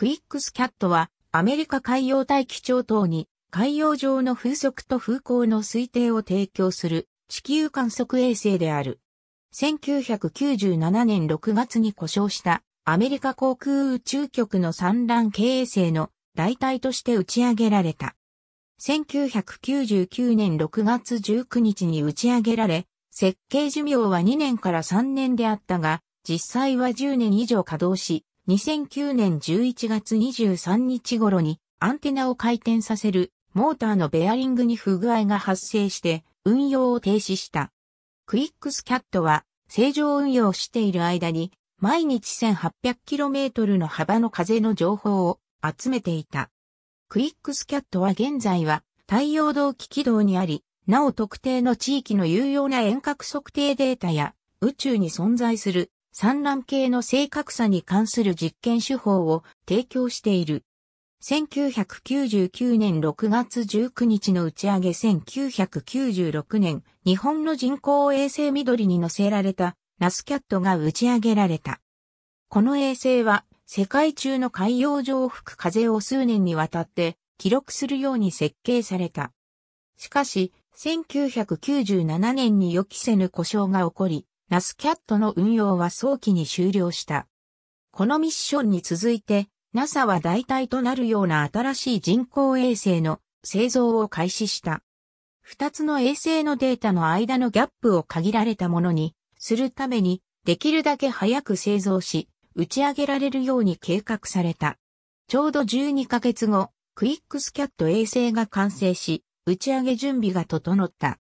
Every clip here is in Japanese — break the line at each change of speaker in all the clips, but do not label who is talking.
クイックスキャットは、アメリカ海洋大気庁等に、海洋上の風速と風向の推定を提供する、地球観測衛星である。1997年6月に故障したアメリカ航空宇宙局の産卵経営星の代替として打ち上げられた。1999年6月19日に打ち上げられ、設計寿命は2年から3年であったが、実際は10年以上稼働し、2009年11月23日頃にアンテナを回転させるモーターのベアリングに不具合が発生して運用を停止した。クイックスキャットは正常運用している間に毎日 1800km の幅の風の情報を集めていた。クイックスキャットは現在は太陽動機軌道にあり、なお特定の地域の有用な遠隔測定データや宇宙に存在する産卵系の正確さに関する実験手法を提供している。1999年6月19日の打ち上げ1996年、日本の人工衛星緑に乗せられたナスキャットが打ち上げられた。この衛星は世界中の海洋上を吹く風を数年にわたって記録するように設計された。しかし、1997年に予期せぬ故障が起こり、ナスキャットの運用は早期に終了した。このミッションに続いて、NASA は代替となるような新しい人工衛星の製造を開始した。二つの衛星のデータの間のギャップを限られたものにするために、できるだけ早く製造し、打ち上げられるように計画された。ちょうど12ヶ月後、クイックスキャット衛星が完成し、打ち上げ準備が整った。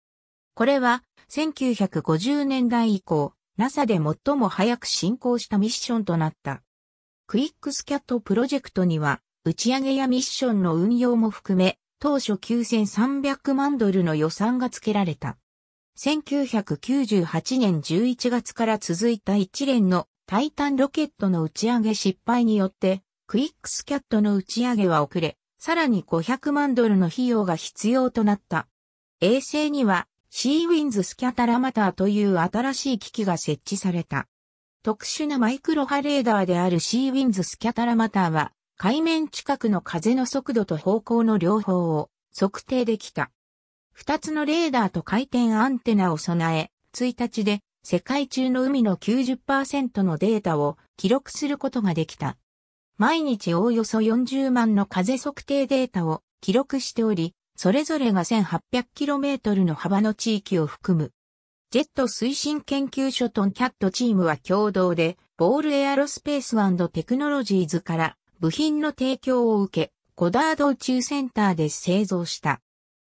これは1950年代以降、NASA で最も早く進行したミッションとなった。クイックスキャットプロジェクトには、打ち上げやミッションの運用も含め、当初9300万ドルの予算が付けられた。1998年11月から続いた一連のタイタンロケットの打ち上げ失敗によって、クイックスキャットの打ち上げは遅れ、さらに500万ドルの費用が必要となった。衛星にはシーウィンズスキャタラマターという新しい機器が設置された。特殊なマイクロ波レーダーであるシーウィンズスキャタラマターは、海面近くの風の速度と方向の両方を測定できた。二つのレーダーと回転アンテナを備え、1日で世界中の海の90%のデータを記録することができた。毎日おおよそ40万の風測定データを記録しており、それぞれが 1800km の幅の地域を含む。ジェット推進研究所とキャットチームは共同で、ボールエアロスペーステクノロジーズから部品の提供を受け、ゴダード宇宙センターで製造した。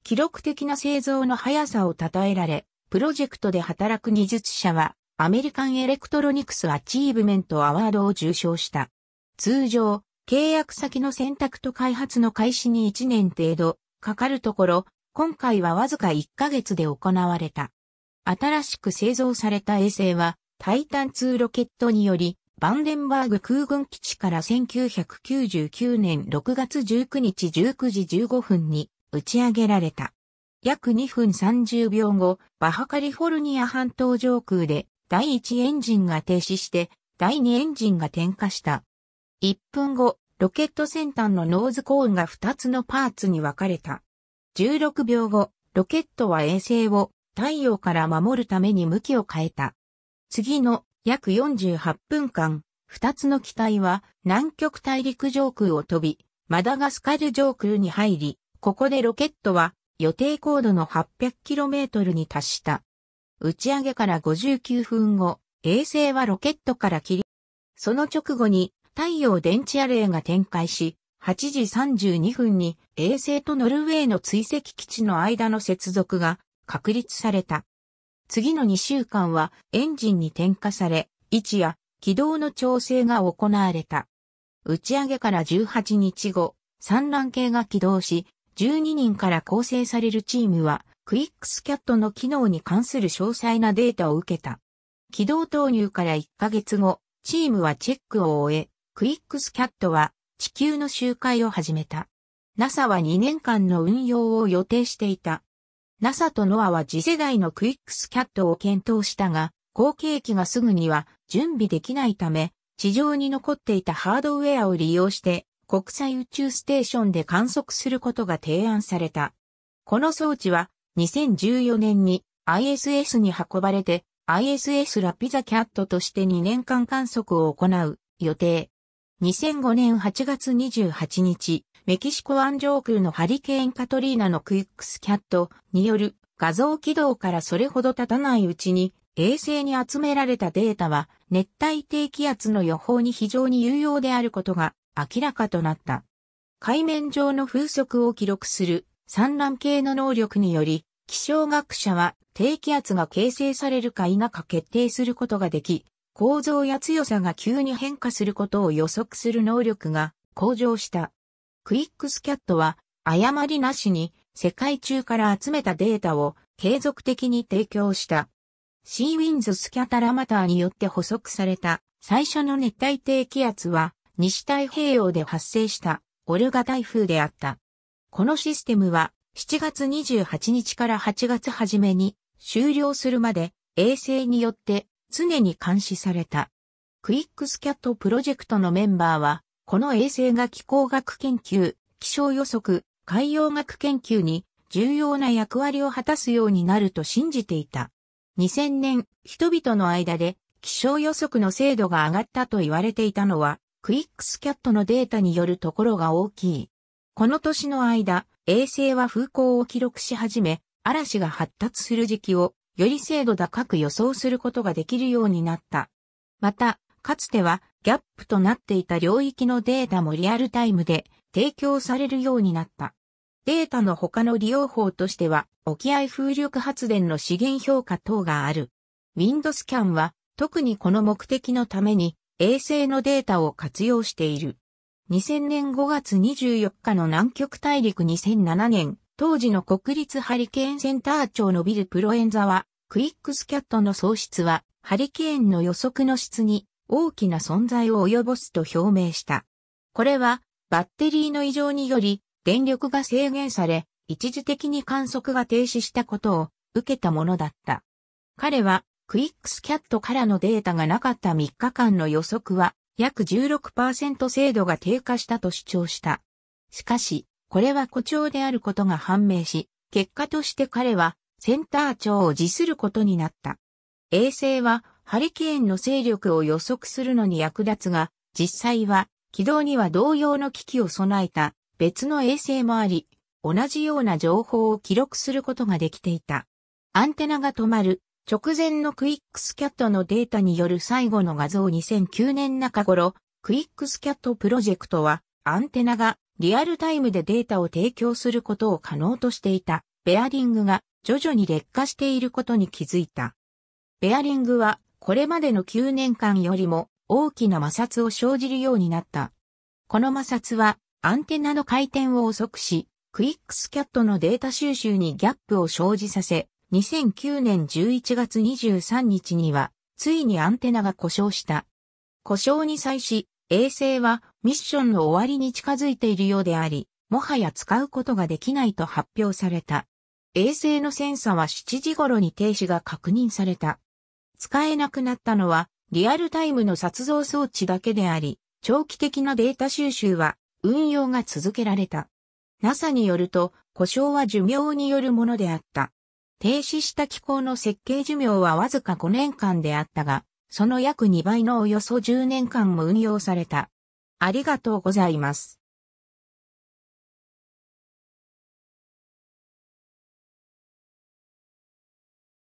記録的な製造の速さを称えられ、プロジェクトで働く技術者は、アメリカンエレクトロニクスアチーブメントアワードを受賞した。通常、契約先の選択と開発の開始に1年程度かかるところ、今回はわずか1ヶ月で行われた。新しく製造された衛星は、タイタン2ロケットにより、バンデンバーグ空軍基地から1999年6月19日19時15分に打ち上げられた。約2分30秒後、バハカリフォルニア半島上空で第1エンジンが停止して第2エンジンが点火した。1分後、ロケット先端のノーズコーンが2つのパーツに分かれた。16秒後、ロケットは衛星を太陽から守るために向きを変えた。次の約48分間、2つの機体は南極大陸上空を飛び、マダガスカル上空に入り、ここでロケットは予定高度の 800km に達した。打ち上げから59分後、衛星はロケットから切り、その直後に太陽電池アレイが展開し、8時32分に衛星とノルウェーの追跡基地の間の接続が確立された。次の2週間はエンジンに点火され、位置や軌道の調整が行われた。打ち上げから18日後、産卵系が起動し、12人から構成されるチームは、クイックスキャットの機能に関する詳細なデータを受けた。軌道投入から1ヶ月後、チームはチェックを終え、クイックスキャットは地球の周回を始めた。NASA は2年間の運用を予定していた。NASA と NOAA は次世代のクイックスキャットを検討したが、後継機がすぐには準備できないため、地上に残っていたハードウェアを利用して国際宇宙ステーションで観測することが提案された。この装置は2014年に ISS に運ばれて ISS ラピザキャットとして2年間観測を行う予定。2005年8月28日、メキシコ湾上空のハリケーンカトリーナのクイックスキャットによる画像軌道からそれほど経たないうちに衛星に集められたデータは熱帯低気圧の予報に非常に有用であることが明らかとなった。海面上の風速を記録する産卵系の能力により気象学者は低気圧が形成されるか否か決定することができ、構造や強さが急に変化することを予測する能力が向上した。クイックスキャットは誤りなしに世界中から集めたデータを継続的に提供した。シーウィンズスキャタラマターによって捕捉された最初の熱帯低気圧は西太平洋で発生したオルガ台風であった。このシステムは7月28日から8月初めに終了するまで衛星によって常に監視された。クイックスキャットプロジェクトのメンバーは、この衛星が気候学研究、気象予測、海洋学研究に重要な役割を果たすようになると信じていた。2000年、人々の間で気象予測の精度が上がったと言われていたのは、クイックスキャットのデータによるところが大きい。この年の間、衛星は風向を記録し始め、嵐が発達する時期をより精度高く予想することができるようになった。また、かつてはギャップとなっていた領域のデータもリアルタイムで提供されるようになった。データの他の利用法としては、沖合風力発電の資源評価等がある。ウィンドスキャンは、特にこの目的のために、衛星のデータを活用している。2000年5月24日の南極大陸2007年、当時の国立ハリケーンセンター庁のビルプロエンザは、クイックスキャットの喪失は、ハリケーンの予測の質に大きな存在を及ぼすと表明した。これは、バッテリーの異常により、電力が制限され、一時的に観測が停止したことを受けたものだった。彼は、クイックスキャットからのデータがなかった3日間の予測は、約16%精度が低下したと主張した。しかし、これは誇張であることが判明し、結果として彼は、センター長を辞することになった。衛星はハリケーンの勢力を予測するのに役立つが、実際は軌道には同様の機器を備えた別の衛星もあり、同じような情報を記録することができていた。アンテナが止まる直前のクイックスキャットのデータによる最後の画像2009年中頃、クイックスキャットプロジェクトはアンテナがリアルタイムでデータを提供することを可能としていた。ベアリングが徐々に劣化していることに気づいた。ベアリングはこれまでの9年間よりも大きな摩擦を生じるようになった。この摩擦はアンテナの回転を遅くし、クイックスキャットのデータ収集にギャップを生じさせ、2009年11月23日には、ついにアンテナが故障した。故障に際し、衛星はミッションの終わりに近づいているようであり、もはや使うことができないと発表された。衛星のセンサは7時頃に停止が確認された。使えなくなったのは、リアルタイムの撮像装置だけであり、長期的なデータ収集は運用が続けられた。NASA によると、故障は寿命によるものであった。停止した機構の設計寿命はわずか5年間であったが、その約2倍のおよそ10年間も運用された。ありがとうございます。